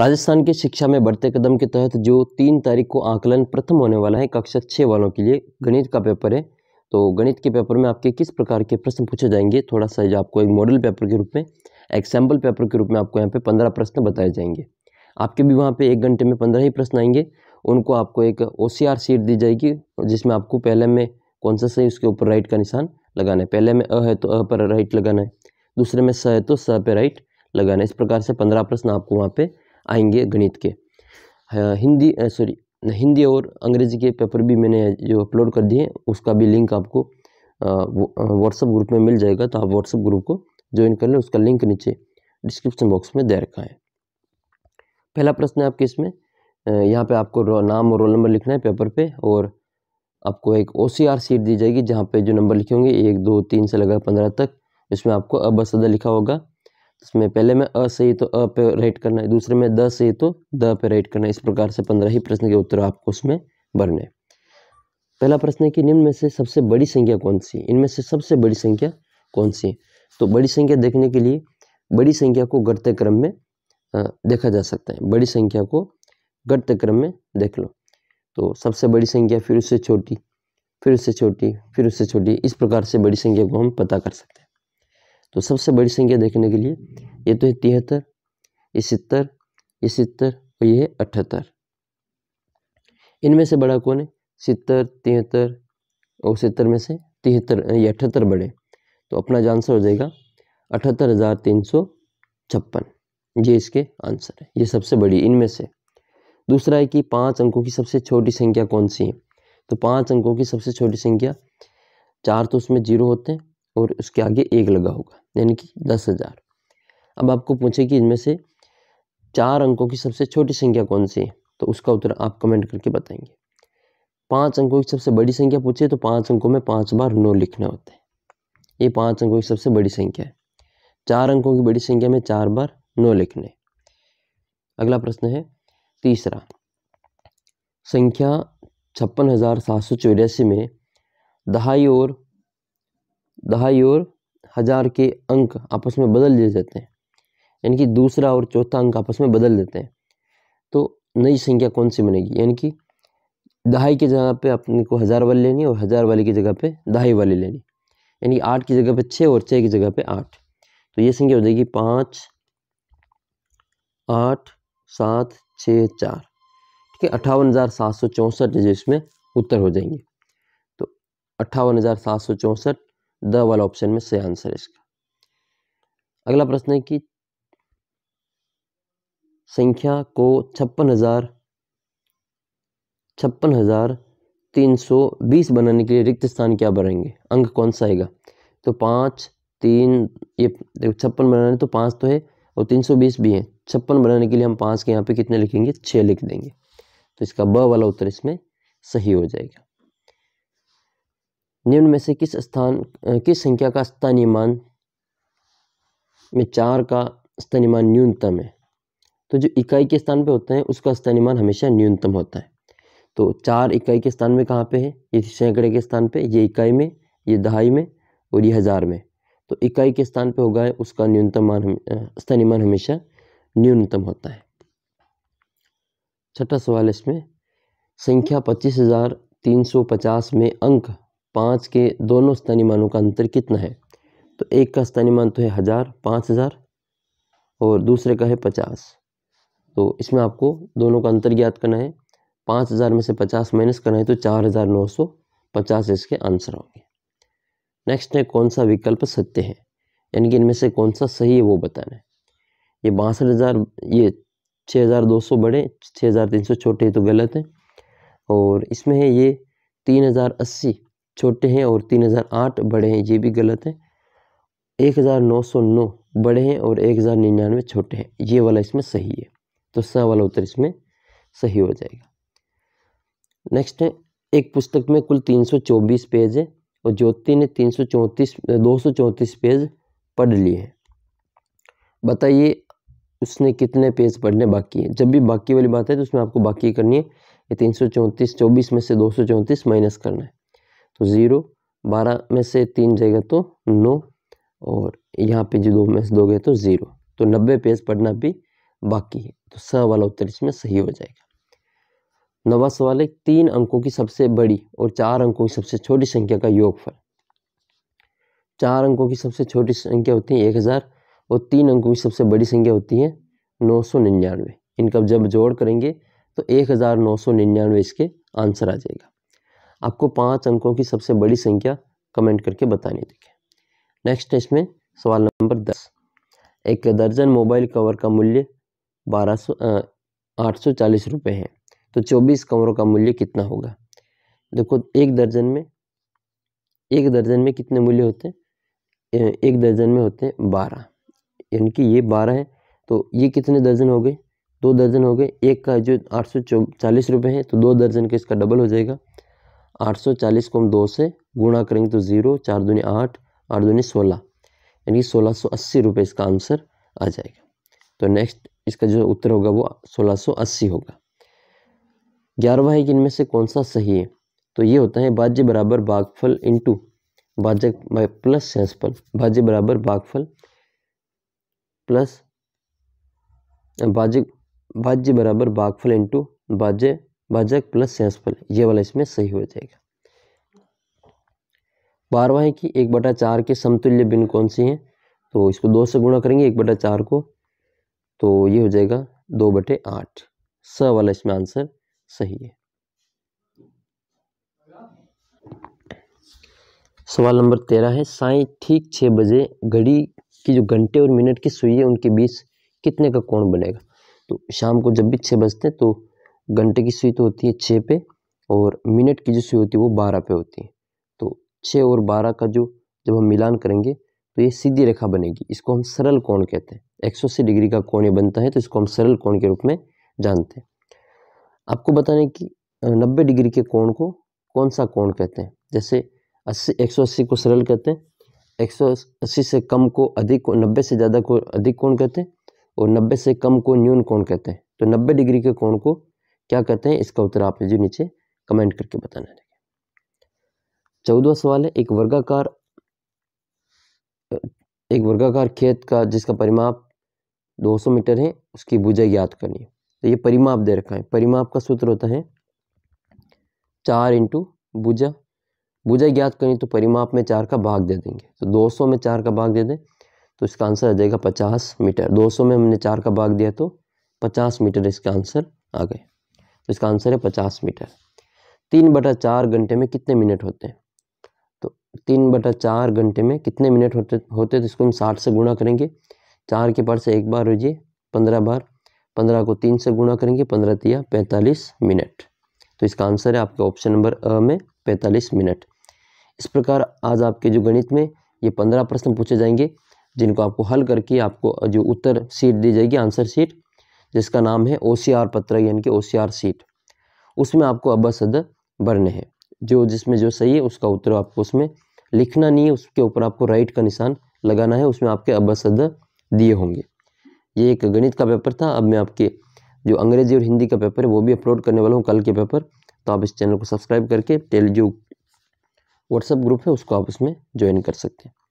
राजस्थान के शिक्षा में बढ़ते कदम के तहत जो तीन तारीख को आकलन प्रथम होने वाला है कक्षा छः वालों के लिए गणित का पेपर है तो गणित के पेपर में आपके किस प्रकार के प्रश्न पूछे जाएंगे थोड़ा सा आपको एक मॉडल पेपर के रूप में एग्जाम्पल पेपर के रूप में आपको यहाँ पे पंद्रह प्रश्न बताए जाएंगे आपके भी वहाँ पे एक घंटे में पंद्रह ही प्रश्न आएंगे उनको आपको एक ओ सीट दी जाएगी जिसमें आपको पहले में कौन सा सही उसके ऊपर राइट का निशान लगाना है पहले में अ है तो अ पर राइट लगाना है दूसरे में स है तो स पर राइट लगाना है इस प्रकार से पंद्रह प्रश्न आपको वहाँ पर आएंगे गणित के हिंदी सॉरी हिंदी और अंग्रेजी के पेपर भी मैंने जो अपलोड कर दिए उसका भी लिंक आपको व्हाट्सअप ग्रुप में मिल जाएगा तो आप व्हाट्सअप ग्रुप को ज्वाइन कर लें उसका लिंक नीचे डिस्क्रिप्शन बॉक्स में दे रखा है पहला प्रश्न है आपके इसमें यहाँ पे आपको नाम और रोल नंबर लिखना है पेपर पे और आपको एक ओ सीट दी जाएगी जहाँ पे जो नंबर लिखे होंगे एक दो तीन से लगा पंद्रह तक इसमें आपको अब सदा लिखा होगा इसमें पहले में अ से तो अ पे राइट करना है दूसरे में द से तो द पे राइट करना है इस प्रकार से पंद्रह ही प्रश्न के उत्तर आपको उसमें भरने पहला प्रश्न है कि निम्न में से सबसे बड़ी संख्या कौन सी इनमें से सबसे बड़ी संख्या कौन सी तो बड़ी संख्या देखने के लिए बड़ी संख्या को गढ़ते क्रम में देखा जा सकता है बड़ी संख्या को गढ़ते क्रम में देख लो तो सबसे बड़ी संख्या फिर उससे छोटी फिर उससे छोटी फिर उससे छोटी इस प्रकार से बड़ी संख्या को हम पता कर सकते हैं तो सबसे बड़ी संख्या देखने के लिए ये तो है तिहत्तर ये सितर ये सितर और ये है अठहत्तर इनमें से बड़ा कौन है सितर तिहत्तर और सत्तर में से तिहत्तर ये अठहत्तर बड़े तो अपना जो आंसर हो जाएगा अठहत्तर हज़ार तीन सौ छप्पन ये इसके आंसर है ये सबसे बड़ी इनमें से दूसरा है कि पाँच अंकों की सबसे छोटी संख्या कौन सी है तो पाँच अंकों की सबसे छोटी संख्या चार तो उसमें जीरो होते हैं और उसके आगे एक लगा होगा यानी कि दस हज़ार अब आपको पूछे कि इनमें से चार अंकों की सबसे छोटी संख्या कौन सी है तो उसका उत्तर आप कमेंट करके बताएंगे पाँच अंकों की सबसे बड़ी संख्या पूछिए तो पाँच अंकों में पाँच बार नौ लिखना होता है ये पाँच अंकों की सबसे बड़ी संख्या है चार अंकों की बड़ी संख्या में चार बार नौ लिखने अगला प्रश्न है तीसरा संख्या छप्पन हज़ार सात सौ चौरासी में दहाई और दहाई और हज़ार के अंक आपस में बदल दिए जाते हैं यानी कि दूसरा और चौथा अंक आपस में बदल देते हैं तो नई संख्या कौन सी बनेगी यानी कि दहाई की जगह पे अपने को हज़ार वाली लेनी और हज़ार वाली की जगह पे दहाई वाली लेनी यानी आठ की जगह पे छः और छः की जगह पे आठ तो ये संख्या हो जाएगी पाँच आठ सात छः चार ठीक है अट्ठावन हज़ार सात सौ चौंसठ जो इसमें उत्तर हो जाएंगे तो अट्ठावन हज़ार सात सौ चौंसठ द वाला ऑप्शन में सही आंसर है इसका अगला प्रश्न है कि संख्या को छप्पन हजार छप्पन हजार तीन सौ बीस बनाने के लिए रिक्त स्थान क्या भरेंगे अंक कौन सा आएगा तो पाँच तीन ये छप्पन बनाने तो पाँच तो है और तीन सौ बीस भी है छप्पन बनाने के लिए हम पाँच के यहाँ पे कितने लिखेंगे छः लिख देंगे तो इसका ब वाला उत्तर इसमें सही हो जाएगा निम्न में से किस स्थान किस संख्या का स्थानीय मान में चार का स्थानीय मान न्यूनतम है तो जो इकाई के स्थान पे होता है उसका स्थानीय मान हमेशा न्यूनतम होता है तो चार इकाई के स्थान में कहाँ पे है ये सैकड़े के स्थान पे ये इकाई में ये दहाई में और ये हज़ार में तो इकाई के स्थान पे होगा उसका न्यूनतम मान स्थानीय मान हमेशा न्यूनतम होता है छठा सवाल इसमें संख्या पच्चीस हज़ार तीन सौ पचास में अंक पाँच के दोनों स्थानीय मानों का अंतर कितना है तो एक का स्थानीय मान तो है हज़ार पाँच हज़ार और दूसरे का है पचास तो इसमें आपको दोनों का अंतर ज्ञात करना है पाँच हज़ार में से पचास माइनस करना है तो चार हज़ार नौ सौ पचास इसके आंसर होंगे नेक्स्ट है कौन सा विकल्प सत्य है यानी कि इनमें से कौन सा सही है वो बताना है ये बासठ हज़ार ये छः हज़ार दो सौ बड़े छः हज़ार तीन सौ छोटे तो गलत हैं और इसमें है ये तीन हज़ार अस्सी छोटे हैं और तीन हज़ार आठ बड़े हैं ये भी गलत है एक हज़ार नौ सौ नौ बड़े हैं और एक हज़ार निन्यानवे छोटे हैं ये वाला इसमें सही है तो स वाला उत्तर इसमें सही हो जाएगा नेक्स्ट है एक पुस्तक में कुल तीन सौ चौबीस पेज है और ज्योति ने तीन सौ चौंतीस दो सौ चौंतीस पेज पढ़ लिए हैं बताइए उसने कितने पेज पढ़ने बाकी हैं जब भी बाकी वाली बात है तो उसमें आपको बाकी करनी है ये तीन सौ चौंतीस चौबीस में से दो सौ चौंतीस माइनस करना है तो ज़ीरो बारह में से तीन जाएगा तो नौ और यहाँ पे जो दो में से दो गए तो ज़ीरो तो नब्बे पेज पढ़ना भी बाकी है तो स वाला उत्तर इसमें सही हो जाएगा नवा सवाल है तीन अंकों की सबसे बड़ी और चार अंकों की सबसे छोटी संख्या का योगफल चार अंकों की सबसे छोटी संख्या होती है एक हज़ार और तीन अंकों की सबसे बड़ी संख्या होती है नौ सौ निन्यानवे इनका जब जोड़ करेंगे तो एक हज़ार नौ सौ निन्यानवे इसके आंसर आ जाएगा आपको पाँच अंकों की सबसे बड़ी संख्या कमेंट करके बतानी देखें नेक्स्ट इसमें सवाल नंबर दस एक दर्जन मोबाइल कवर का मूल्य बारह सौ आठ सौ चालीस रुपये है तो चौबीस कवरों का मूल्य कितना होगा देखो एक दर्जन में एक दर्जन में कितने मूल्य होते हैं एक दर्जन में होते हैं बारह यानी कि ये बारह है तो ये कितने दर्जन हो गए दो दर्जन हो गए एक का जो आठ सौ चालीस रुपये है तो दो दर्जन का इसका डबल हो जाएगा 840 को हम दो से गुणा करेंगे तो ज़ीरो चार दूनी आठ आठ दूनी सोलह यानी कि सोलह सौ अस्सी रुपये इसका आंसर आ जाएगा तो नेक्स्ट इसका जो उत्तर होगा वो सोलह सौ अस्सी होगा ग्यारहवा है कि इनमें से कौन सा सही है तो ये होता है बाज्य बराबर बागफल इंटू बाजक प्लस सेंसफल बाज्य बराबर बागफल प्लस बाज्य बाज्य बराबर बागफल इंटू बाज्य भाजक प्लस सेंसफल ये वाला इसमें सही हो जाएगा बारवा है कि एक बटा चार के समतुल्य बिन कौन सी हैं तो इसको दो से गुणा करेंगे एक बटा चार को तो ये हो जाएगा दो बटे आठ स वाला इसमें आंसर सही है सवाल नंबर तेरह है साय ठीक छः बजे घड़ी की जो घंटे और मिनट की सुई है उनके बीच कितने का कोण बनेगा तो शाम को जब भी छः बजते हैं तो घंटे की सुई तो होती है छः पे और मिनट की जो सुई होती है वो बारह पे होती है तो छः और बारह का जो जब हम मिलान करेंगे तो ये सीधी रेखा बनेगी इसको हम सरल कोण कहते हैं एक सौ अस्सी डिग्री का कोण ये बनता है तो इसको हम सरल कोण के रूप में जानते हैं आपको बताने कि नब्बे डिग्री के कोण को कौन सा कोण कहते हैं जैसे अस्सी एक सौ अस्सी को सरल कहते हैं एक सौ अस्सी से कम को अधिक नब्बे से ज़्यादा को अधिक कोण कहते हैं और नब्बे से कम को न्यून कोण कहते हैं तो नब्बे डिग्री के कोण को क्या कहते हैं इसका उत्तर आप जो नीचे कमेंट करके बताना है चौदह सवाल है एक वर्गाकार एक वर्गाकार खेत का जिसका परिमाप 200 मीटर है उसकी भुजा ज्ञात करनी है तो ये परिमाप दे रखा है परिमाप का सूत्र होता है चार इंटू भुजा भुजा ज्ञात करनी तो परिमाप में चार का भाग दे देंगे तो 200 में चार का भाग दे दें तो इसका आंसर आ जाएगा 50 मीटर 200 में हमने चार का भाग दिया तो 50 मीटर इसका आंसर आ गया तो इसका आंसर है पचास मीटर तीन बटा चार घंटे में कितने मिनट होते हैं तो तीन बटा चार घंटे में कितने मिनट होते होते तो इसको हम साठ से गुणा करेंगे चार के पार से एक बार हो पंद्रह बार पंद्रह को तीन से गुणा करेंगे पंद्रह तिया पैंतालीस मिनट तो इसका आंसर है आपके ऑप्शन नंबर अ में पैंतालीस मिनट इस प्रकार आज आपके जो गणित में ये पंद्रह प्रश्न पूछे जाएंगे जिनको आपको हल करके आपको जो उत्तर सीट दी जाएगी आंसर सीट जिसका नाम है ओ पत्र यानी कि ओ सीट उसमें आपको अब्बा सदर भरने हैं जो जिसमें जो सही है उसका उत्तर आपको उसमें लिखना नहीं है उसके ऊपर आपको राइट का निशान लगाना है उसमें आपके अब्बा सदर दिए होंगे ये एक गणित का पेपर था अब मैं आपके जो अंग्रेजी और हिंदी का पेपर है वो भी अपलोड करने वाला हूँ कल के पेपर तो आप इस चैनल को सब्सक्राइब करके टेली जो व्हाट्सएप ग्रुप है उसको आप उसमें ज्वाइन कर सकते हैं